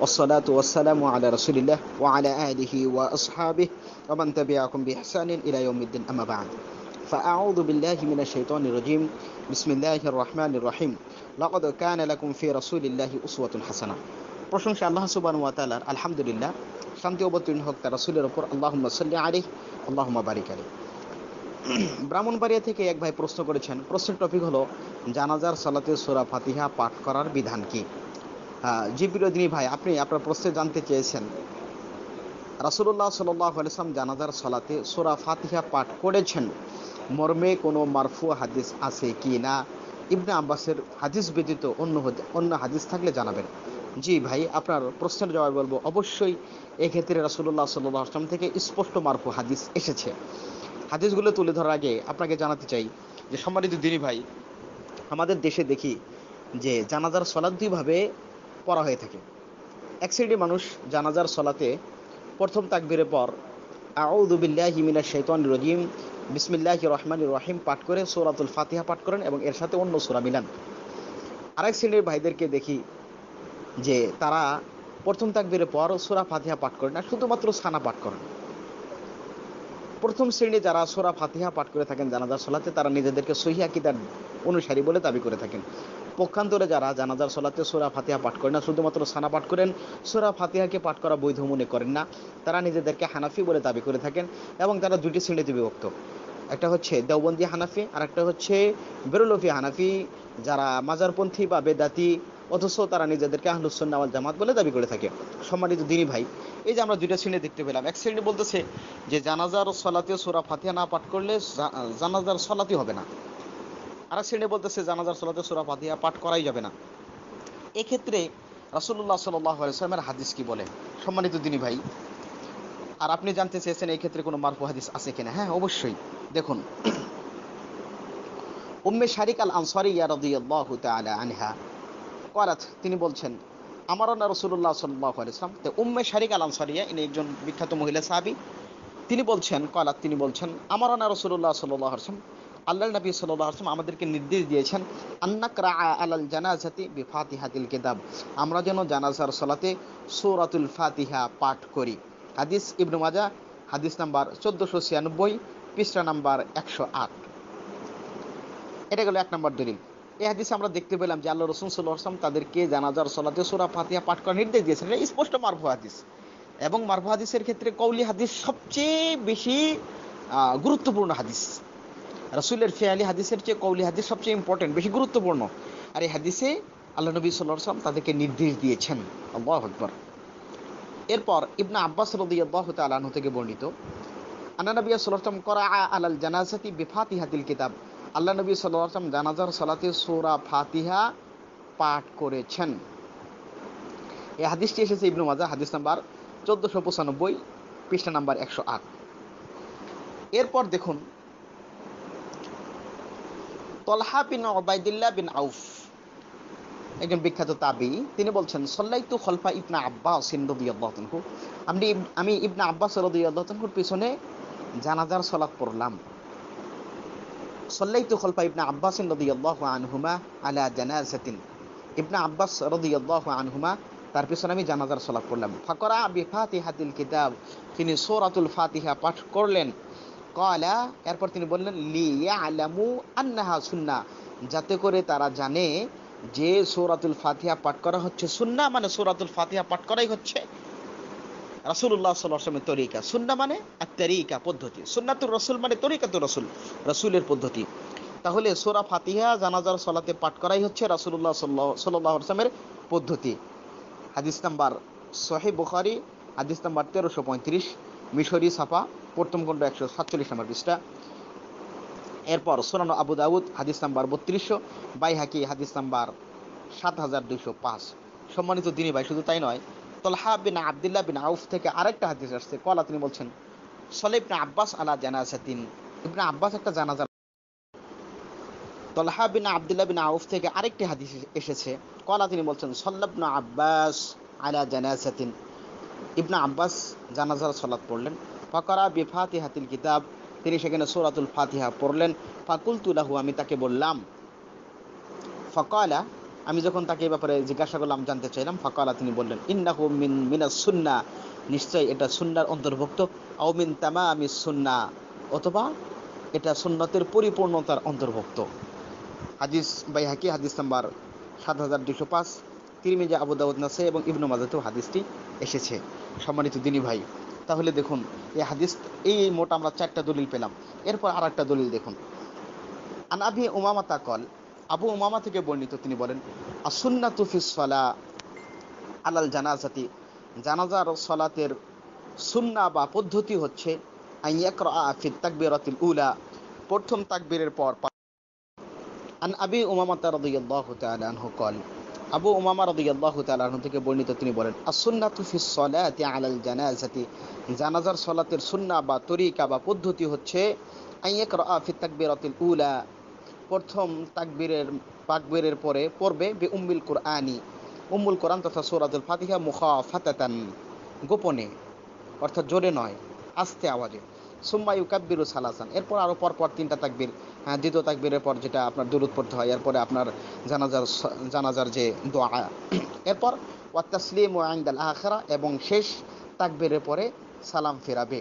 والصلاة والسلام على رسول الله وعلى آله وأصحابه ومن تبعكم بإحسان إلى يوم الدين أما بعد فأعوذ بالله من الشيطان الرجيم بسم الله الرحمن الرحيم لقد كان لكم في رسول الله أسوة حسنة প্রশংসা আল্লাহ সুবান ওয়াতালার আলহামদুলিল্লাহ শান্তি অবতীর্ণ হক তার রাসুলের ওপর আল্লাহ সাল্লি আলী আল্লাহ বারিক আলী ব্রাহ্মণবাড়িয়া থেকে এক ভাই প্রশ্ন করেছেন প্রশ্নের টপিক হলো জানাজার সালাতে সোরা ফাতিহা পাঠ করার বিধান কী হ্যাঁ, জি বিরোধিনী ভাই আপনি আপনার প্রশ্নে জানতে চেয়েছেন রাসুল্লাহ সাল্লাম জানাজার সলাতে সোরা ফাতিহা পাঠ করেছেন মর্মে কোনো মারফু হাদিস আছে কি না ইবনে আব্বাসের হাদিস ব্যতীত অন্য অন্য হাদিস থাকলে জানাবেন জি ভাই আপনার প্রশ্নের জবাব বলবো অবশ্যই এক্ষেত্রে রাসুল্লাহ সাল্লাহ আসলাম থেকে স্পষ্ট মারফু হাদিস এসেছে হাদিসগুলো তুলে ধরার আগে আপনাকে জানাতে চাই যে সম্মানিত দিনী ভাই আমাদের দেশে দেখি যে জানাজার সলাদ দুইভাবে পড়া হয়ে থাকে এক শ্রেণীর মানুষ জানাজার সলাতে প্রথম তাকবিরের পর আউদুবিল্লাহ হিমিনা শৈতান রজিম বিসমিল্লাহ রহমান রহিম পাঠ করে সৌরাতুল ফাতিহা পাঠ করেন এবং এর সাথে অন্য সোরা মিলান আরেক শ্রেণীর ভাইদেরকে দেখি যে তারা প্রথম তাকবিরের পর সোরা ফাতিহা পাঠ করেন না শুধুমাত্র সানা পাঠ করেন প্রথম শ্রেণী যারা সোরা ফাতিহা পাঠ করে থাকেন জানাজার সলাতে তারা নিজেদেরকে সহিয়া কিদার অনুসারী বলে দাবি করে থাকেন পক্ষান্তরে যারা জানাজার সলাতে সোরা ফাতিহা পাঠ করেন না শুধুমাত্র সানা পাঠ করেন সোরা ফাতিহাকে পাঠ করা বৈধ মনে করেন না তারা নিজেদেরকে হানাফি বলে দাবি করে থাকেন এবং তারা দুটি শ্রেণীতে বিভক্ত একটা হচ্ছে দেওবন্দি হানাফি আর একটা হচ্ছে বেরুলফি হানাফি যারা মাজারপন্থী বা বেদাতি অথচ তারা নিজেদেরকে আহলুসন্নাওয়াল জামাত বলে দাবি করে থাকে সম্মানিত দিনী ভাই এই যে আমরা দুইটা শ্রেণী দেখতে পেলাম এক শ্রেণী বলতেছে যে জানাজার সলাতে সোরা ফাতিয়া না পাঠ করলে জানাজার সলাতি হবে না আর শ্রেণী বলতেছে জানাজার সোলাতে সুরা ফাতিহা পাঠ করাই যাবে না এক্ষেত্রে রাসুল্লাহ সাল্লামের হাদিস কি বলে সম্মানিত দিনী ভাই আর আপনি জানতে চেয়েছেন এই ক্ষেত্রে কোনো মারফু হাদিস আছে কিনা হ্যাঁ অবশ্যই দেখুন উম্মে শারিক আল আনসারি আনহা করাত তিনি বলছেন আমার না রসুল্লাহ সাল্লাম তো উম্মে শারিক আল আনসারিয়া ইনি একজন বিখ্যাত মহিলা সাহাবি তিনি বলছেন কলাত তিনি বলছেন আমার না রসুল্লাহ সাল্লাম আল্লাহ নবী সাল্লাহ আসলাম আমাদেরকে নির্দেশ দিয়েছেন আন্নাক রা আলাল জানাজাতি বিফাতি হাতিল কিতাব আমরা যেন জানাজার সলাতে সৌরাতুল ফাতিহা পাঠ করি হাদিস ইবনু মাজা হাদিস নাম্বার চোদ্দশো ছিয়ানব্বই পৃষ্ঠা নাম্বার একশো আট এটা গেল এক নম্বর দলিল এই হাদিস আমরা দেখতে পেলাম যে আল্লাহ রসুন সাল্লাহ আসলাম তাদেরকে জানাজার সলাতে সোরা ফাতিহা পাঠ করার নির্দেশ দিয়েছেন এটা স্পষ্ট মারফু হাদিস এবং মারফু হাদিসের ক্ষেত্রে কৌলি হাদিস সবচেয়ে বেশি গুরুত্বপূর্ণ হাদিস রসুলের ফেয়ালি হাদিসের চেয়ে কৌলি হাদিস সবচেয়ে ইম্পর্টেন্ট বেশি গুরুত্বপূর্ণ আর এই হাদিসে আল্লাহ নবী সাল্লাম তাদেরকে নির্দেশ দিয়েছেন আল্লাহ আকবর এরপর ইবনা আব্বাস রদিয়াল্লাহ তালাহ থেকে বর্ণিত আনা নবী সাল্লাম করা আলাল জানাজাতি বিফাতি হাতিল কিতাব আল্লাহ নবী সাল্লাম জানাজার সালাতে সোরা ফাতিহা পাঠ করেছেন এই হাদিসটি এসেছে ইবনু মাজা হাদিস নাম্বার চোদ্দশো পঁচানব্বই পৃষ্ঠা নাম্বার একশো আট এরপর দেখুন তলহা বিন ওবায়দুল্লাহ বিন আউফ একজন বিখ্যাত তাবি তিনি বলছেন সল্লাইতু খলফা ইবনা আব্বাস রদিয়াল্লাহতনহু আমি আমি ইবনা আব্বাস রদিয়াল্লাহতনহুর পিছনে জানাজার সলাত পড়লাম সল্লাইতু খলফা ইবনা আব্বাস রদিয়াল্লাহু আনহুমা আলা জানাজাতিন ইবনা আব্বাস রদিয়াল্লাহু আনহুমা তার পিছনে আমি জানাজার সলাৎ পড়লাম ফাকরা বি ফাতিহাতিল কিতাব তিনি সূরাতুল ফাতিহা পাঠ করলেন কলা এরপর তিনি বললেন লিয়া আলামু আন্নাহা সুন্না যাতে করে তারা জানে যে সৌরাতুল ফাতিহা পাঠ করা হচ্ছে সুন্না মানে সৌরাতুল ফাতিহা পাঠ করাই হচ্ছে রাসুল্লাহ সাল্লামের তরিকা সুন্না মানে পদ্ধতি সুন্নাতুর রসুল মানে রসুল রসুলের পদ্ধতি তাহলে সোরা ফাতিহা জানাজার সলাতে পাঠ করাই হচ্ছে রাসুল্লাহ সাল্লাহ পদ্ধতি হাদিস নাম্বার সোহেব বুখারি হাদিস নাম্বার তেরোশো পঁয়ত্রিশ মিশরি সাফা প্রথম খণ্ড একশো সাতচল্লিশ নম্বর পৃষ্ঠা এরপর সোনানো আবু দাউদ হাদিস নাম্বার বত্রিশশো বাই হাকি হাদিস নাম্বার সাত হাজার দুইশো পাঁচ সম্মানিত দিনী ভাই শুধু তাই নয় তলহা বিন আবদুল্লাহ বিন আউফ থেকে আরেকটা হাদিস আসছে কলা তিনি বলছেন সলে ইবনে আব্বাস আলা জানাজাতিন ইবনে আব্বাস একটা জানাজা তলহা বিন আবদুল্লাহ বিন আউফ থেকে আরেকটি হাদিস এসেছে কলা তিনি বলছেন সল্লাবনা আব্বাস আলা জানাজাতিন ইবনা আব্বাস জানাজার সলাদ পড়লেন ফাকারা ফাতিহাতিল কিতাব তিনি সেখানে সোরাতুল ফাতিহা পড়লেন ফাকুল তুলাহু আমি তাকে বললাম ফকালা আমি যখন তাকে ব্যাপারে জিজ্ঞাসা করলাম জানতে চাইলাম ফকালা তিনি বললেন ইন্নাহু মিন মিনা সুন্না নিশ্চয়ই এটা সুন্নার অন্তর্ভুক্ত আও মিন তামা আমি সুন্না অথবা এটা সুন্নতের পরিপূর্ণতার অন্তর্ভুক্ত হাদিস বাই হাকি হাদিস নাম্বার সাত হাজার দুশো পাঁচ তিরমিজা আবুদাউদ এবং ইবনু মাজাতেও হাদিসটি এসেছে সম্মানিত দিনী ভাই তাহলে দেখুন এই হাদিস এই মোট আমরা চারটা দলিল পেলাম এরপর আর একটা দলিল দেখুন আনাবি আবি তাকল আবু উমামা থেকে বর্ণিত তিনি বলেন আসুন্না তুফিসলা আলাল জানাজাতি জানাজার সলাতের সুন্না বা পদ্ধতি হচ্ছে আফিদ তাকবিরাতিল উলা প্রথম তাকবিরের পর আন আবি উমামাতা রদিয়াল্লাহু তাআলা আনহু কল আবু উমামা রদি তাআলা তালাহন থেকে বর্ণিত তিনি বলেন আস-সুন্নাতু ফিস সালাতি আলাল জানাযাতি জানাজার সলাতের সুন্না বা তরিকা বা পদ্ধতি হচ্ছে আইয়েক ফি তাকবীরাতিল উলা প্রথম তাকবীরের পাকবীরের পরে পড়বে বে উম্মিল কুরআনি উম্মুল কোরআন তথা সূরাতুল ফাতিহা মুখাফাতাতান গোপনে অর্থাৎ জোরে নয় আস্তে আওয়াজে সুম্মা ইউকাব্বিরু সালাসান এরপর পর পরপর তিনটা তাকবীর হ্যাঁ, দ্বিতীয় তাকবীরের পর যেটা আপনার দুরুদ পড়তে হয় এরপরে আপনার জানাজার জানাজার যে দোয়া এরপর ও আইন্দাল আখরা এবং শেষ তাকবীরের পরে সালাম ফেরাবে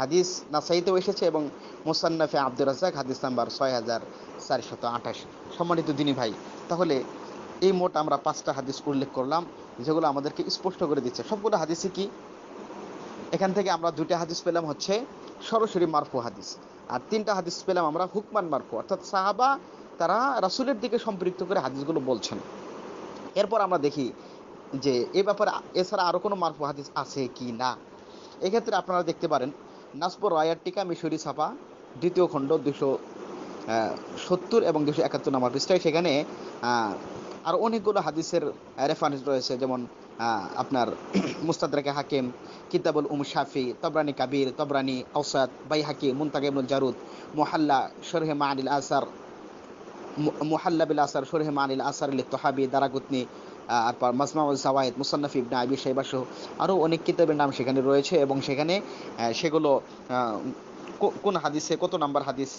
হাদিস নাসাইতেও এসেছে এবং মুসান্নাফে আব্দুর রাজাক হাদিস নাম্বার ছয় হাজার চারশত আঠাশ সম্মানিত দিনী ভাই তাহলে এই মোট আমরা পাঁচটা হাদিস উল্লেখ করলাম যেগুলো আমাদেরকে স্পষ্ট করে দিচ্ছে সবগুলো হাদিসই কি এখান থেকে আমরা দুটা হাদিস পেলাম হচ্ছে সরাসরি মারফু হাদিস আর তিনটা হাদিস পেলাম আমরা হুকমান মারফু অর্থাৎ সাহাবা তারা রাসুলের দিকে সম্পৃক্ত করে হাদিসগুলো বলছেন এরপর আমরা দেখি যে এ ব্যাপারে এছাড়া আরও কোনো মারফু হাদিস আছে কি না এক্ষেত্রে আপনারা দেখতে পারেন নাসপুর রয়ার টিকা মিশরি ছাপা দ্বিতীয় খণ্ড দুশো সত্তর এবং দুশো একাত্তর নম্বর পৃষ্ঠায় সেখানে আর অনেকগুলো হাদিসের রেফারেন্স রয়েছে যেমন আপনার মুস্তাদরাকে হাকিম কিতাবুল উম শাফি তবরানি কাবির তবরানি আউসাদ বাই হাকি মুন্তাকিমুল জারুদ মোহাল্লা শরহে মানিল আসার মোহাল্লা বিল আসার শরহে মানিল আসার লি তহাবি দারাগুতনি আর মাজমাউল সাওয়ায়েদ মুসান্নাফি ইবনা আবি সাহেবাসহ আরও অনেক কিতাবের নাম সেখানে রয়েছে এবং সেখানে সেগুলো কোন হাদিসে কত নাম্বার হাদিস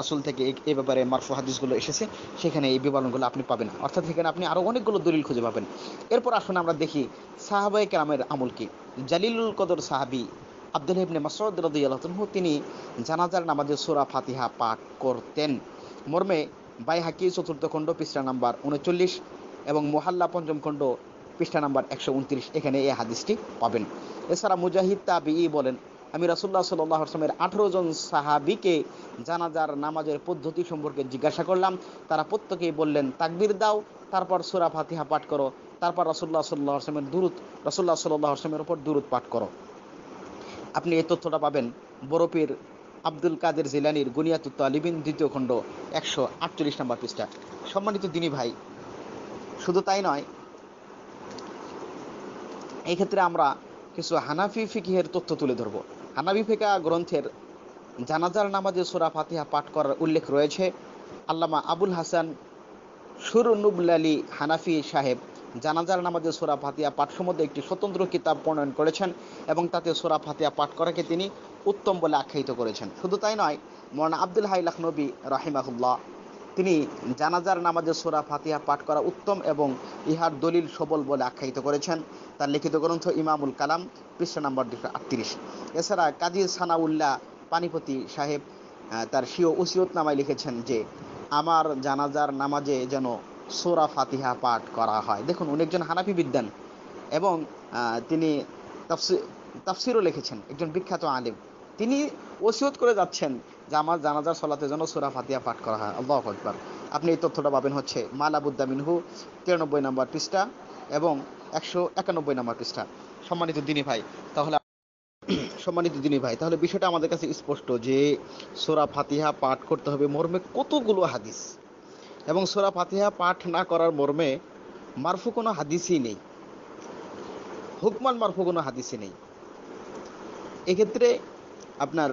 রাসুল থেকে এ ব্যাপারে মারফু হাদিসগুলো এসেছে সেখানে এই বিবরণগুলো আপনি পাবেন অর্থাৎ সেখানে আপনি আরও অনেকগুলো দলিল খুঁজে পাবেন এরপর আসুন আমরা দেখি সাহাবাই কেরামের আমল কি জালিলুল কদর সাহাবি আব্দুল ইবনে মাসউদ তিনি জানাজার নামাজের সুরা ফাতিহা পাক করতেন মর্মে বাই হাকি চতুর্থ খণ্ড পৃষ্ঠা নাম্বার উনচল্লিশ এবং মোহাল্লা পঞ্চম খণ্ড পৃষ্ঠা নাম্বার একশো উনত্রিশ এখানে এই হাদিসটি পাবেন এছাড়া মুজাহিদ তাবি বলেন আমি রাসুল্লাহ সাল্লাহসলামের আঠেরো জন সাহাবিকে জানাজার নামাজের পদ্ধতি সম্পর্কে জিজ্ঞাসা করলাম তারা প্রত্যেকেই বললেন তাকবির দাও তারপর সুরা ফাতিহা পাঠ করো তারপর রাসুল্লাহ সাল্লাহ আসলামের দূরত রাসুল্লাহ সাল্লাহ আসলামের ওপর দূরত পাঠ করো আপনি এই তথ্যটা পাবেন বরফির আব্দুল কাদের জিলানির গুনিয়াতুত্ত আলিবিন দ্বিতীয় খণ্ড একশো আটচল্লিশ নম্বর পৃষ্ঠা সম্মানিত দিনী ভাই শুধু তাই নয় এই ক্ষেত্রে আমরা কিছু হানাফি ফিকিহের তথ্য তুলে ধরবো হানাবি ফেকা গ্রন্থের জানাজার নামাজে সুরা ফাতিহা পাঠ করার উল্লেখ রয়েছে আল্লামা আবুল হাসান নুবুল আলী হানাফি সাহেব জানাজার নামাজে সোরা ফাতিয়া পাঠ সম্বন্ধে একটি স্বতন্ত্র কিতাব প্রণয়ন করেছেন এবং তাতে সোরা ফাতিয়া পাঠ করাকে তিনি উত্তম বলে আখ্যায়িত করেছেন শুধু তাই নয় মৌলানা আব্দুল হাই লখনবী রাহিমাহুল্লাহ তিনি জানাজার নামাজে সোরা ফাতিহা পাঠ করা উত্তম এবং ইহার দলিল সবল বলে আখ্যায়িত করেছেন তার লিখিত গ্রন্থ ইমামুল কালাম পৃষ্ঠা নম্বর দুশো আটত্রিশ এছাড়া কাজী সানাউল্লাহ পানিপতি সাহেব তার সিও নামায় লিখেছেন যে আমার জানাজার নামাজে যেন সোরা ফাতিহা পাঠ করা হয় দেখুন উনি একজন হানাফি বিদ্যান এবং তিনি তাফসি তাফসিরও লিখেছেন একজন বিখ্যাত আলিম তিনি ওসিয়ত করে যাচ্ছেন যে আমার জানাজার সলাতে জন্য সুরা ফাতিয়া পাঠ করা হয় আল্লাহ আকবর আপনি এই তথ্যটা পাবেন হচ্ছে মালাবুদ্দা মিনহু তিরানব্বই নম্বর পৃষ্ঠা এবং একশো একানব্বই নম্বর পৃষ্ঠা সম্মানিত দিনী ভাই তাহলে সম্মানিত দিনী ভাই তাহলে বিষয়টা আমাদের কাছে স্পষ্ট যে সোরা ফাতিহা পাঠ করতে হবে মর্মে কতগুলো হাদিস এবং সোরা ফাতিহা পাঠ না করার মর্মে মারফু কোনো হাদিসই নেই হুকমান মারফু কোনো হাদিসই নেই এক্ষেত্রে আপনার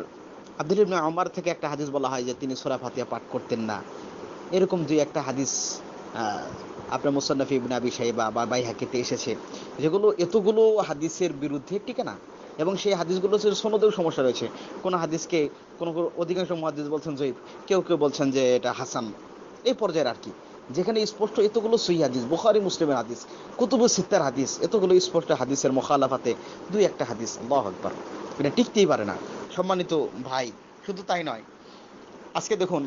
আব্দুল ইবনে আমার থেকে একটা হাদিস বলা হয় যে তিনি সোরা ফাতিয়া পাঠ করতেন না এরকম দুই একটা হাদিস আপনার মুসান্নফি ইবনে আবি সাহেবা বা বাই হাকিতে এসেছে যেগুলো এতগুলো হাদিসের বিরুদ্ধে টিকে না এবং সেই হাদিসগুলো হচ্ছে সনদেও সমস্যা রয়েছে কোনো হাদিসকে কোনো অধিকাংশ মহাদিস বলছেন জয়ীব কেউ কেউ বলছেন যে এটা হাসান এই পর্যায়ের আর কি যেখানে স্পষ্ট এতগুলো সহি হাদিস বুখারি মুসলিমের হাদিস কুতুবু সিত্তার হাদিস এতগুলো স্পষ্ট হাদিসের মোখালাফাতে দুই একটা হাদিস আল্লাহ একবার এটা টিকতেই পারে না সম্মানিত ভাই শুধু তাই নয় আজকে দেখুন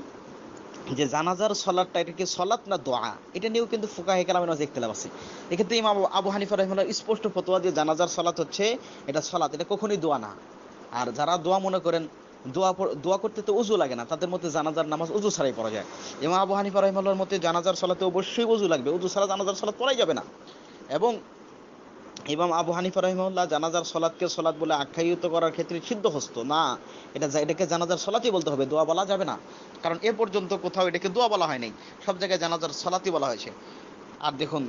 যে জানাজার সলাদটা এটা কি সলাৎ না দোয়া এটা নিয়েও কিন্তু ফুকা হয়ে গেলাম দেখতে ইখতলাফ আছে এক্ষেত্রে ইমাম আবু হানিফা রহমান স্পষ্ট ফতোয়া যে জানাজার সলাৎ হচ্ছে এটা সলাৎ এটা কখনোই দোয়া না আর যারা দোয়া মনে করেন দোয়া দোয়া করতে তো উজু লাগে না তাদের মধ্যে জানাজার নামাজ উজু ছাড়াই পড়া যায় ইমাম আবু হানিফা রহমাল্লার মতে জানাজার সলাতে অবশ্যই উজু লাগবে উজু ছাড়া জানাজার সলাৎ পড়াই যাবে না এবং ইমাম আবু হানিফা রহিমউল্লাহ জানাজার সলাদকে সলাদ বলে আখ্যায়িত করার ক্ষেত্রে হস্ত না এটা এটাকে জানাজার সলাতই বলতে হবে দোয়া বলা যাবে না কারণ এ পর্যন্ত কোথাও এটাকে দোয়া বলা হয়নি সব জায়গায় জানাজার সলাতই বলা হয়েছে আর দেখুন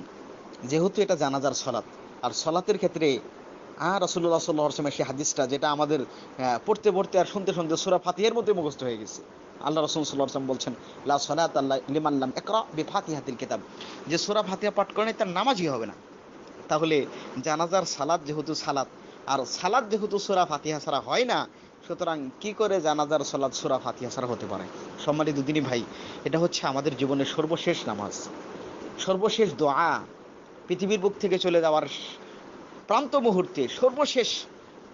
যেহেতু এটা জানাজার সলাত আর সলাতের ক্ষেত্রে আর রসুল্লাহ সাল্লাহ আসলামের সেই হাদিসটা যেটা আমাদের পড়তে পড়তে আর শুনতে শুনতে সুরা ফাতিহার মধ্যে মুখস্থ হয়ে গেছে আল্লাহ রসুল সাল্লাহ আসলাম বলছেন লা সলাত আল্লাহ লিমাল্লাম একরা বি ফাতিহাতিল কিতাব যে সুরা ফাতিহা পাঠ করেন তার নামাজই হবে না তাহলে জানাজার সালাদ যেহেতু সালাদ আর সালাদ যেহেতু সুরা ফাতিহা ছাড়া হয় না সুতরাং কি করে জানাজার সালাদ সুরা ফাতিহা ছাড়া হতে পারে সম্মানিত দুদিনই ভাই এটা হচ্ছে আমাদের জীবনের সর্বশেষ নামাজ সর্বশেষ দোয়া পৃথিবীর বুক থেকে চলে যাওয়ার প্রান্ত মুহূর্তে সর্বশেষ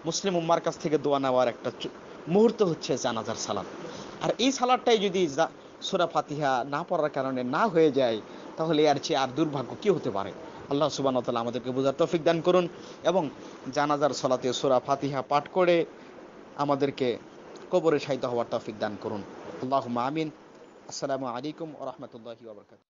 মুসলিম উম্মার কাছ থেকে দোয়া নেওয়ার একটা মুহূর্ত হচ্ছে জানাজার সালাদ আর এই সালাদটাই যদি সুরা ফাতিহা না পড়ার কারণে না হয়ে যায় তাহলে আর চেয়ে আর দুর্ভাগ্য কি হতে পারে আল্লাহ সুবাহ তালা আমাদেরকে বোঝার তফিক দান করুন এবং জানাজার সলাতে সোরা ফাতিহা পাঠ করে আমাদেরকে কবরে সাহিত হওয়ার তফিক দান করুন আল্লাহ আমিন আসসালামু আলাইকুম ও